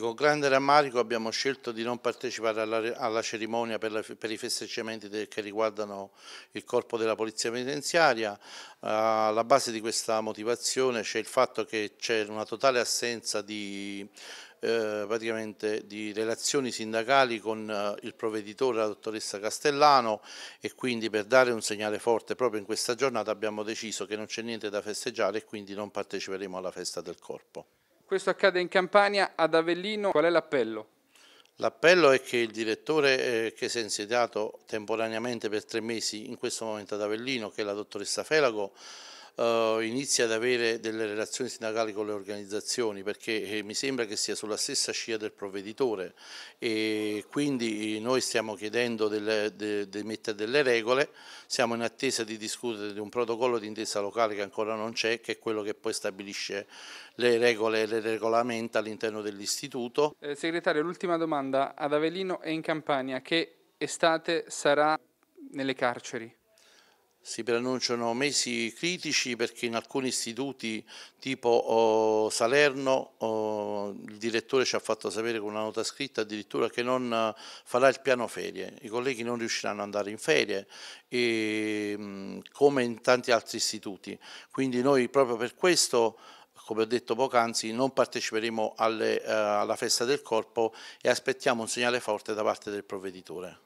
Con grande rammarico abbiamo scelto di non partecipare alla, alla cerimonia per, la, per, i festeggiamenti de, che riguardano il corpo della polizia penitenziaria. Uh, alla base di questa motivazione c'è il fatto che c'è una totale assenza di, eh, di relazioni sindacali con eh, il provveditore, la dottoressa Castellano e quindi per dare un segnale forte proprio in questa giornata abbiamo deciso che non c'è niente da festeggiare e quindi non parteciperemo alla festa del corpo. Questo accade in Campania, ad Avellino. Qual è l'appello? L'appello è che il direttore eh, che si è insediato temporaneamente per tre mesi in questo momento ad Avellino, che è la dottoressa Felago, eh, inizi ad avere delle relazioni sindacali con le organizzazioni perché eh, mi sembra che sia sulla stessa scia del provveditore e quindi eh, noi stiamo chiedendo di de, de mettere delle regole, siamo in attesa di discutere di un protocollo di intesa locale che ancora non c'è, che è quello che poi stabilisce le regole e le regolamenta all'interno dell'istituto. Eh, segretario, l'ultima domanda ad Avellino e in Campania, che estate sarà nelle carceri? si preannunciano mesi critici perché in alcuni istituti tipo oh, Salerno oh, il direttore ci ha fatto sapere con una nota scritta addirittura che non eh, farà il piano ferie, i colleghi non riusciranno ad andare in ferie e, ehm, come in tanti altri istituti, quindi noi proprio per questo come ho detto poc'anzi, non parteciperemo alle, uh, alla festa del corpo e aspettiamo un segnale forte da parte del provveditore.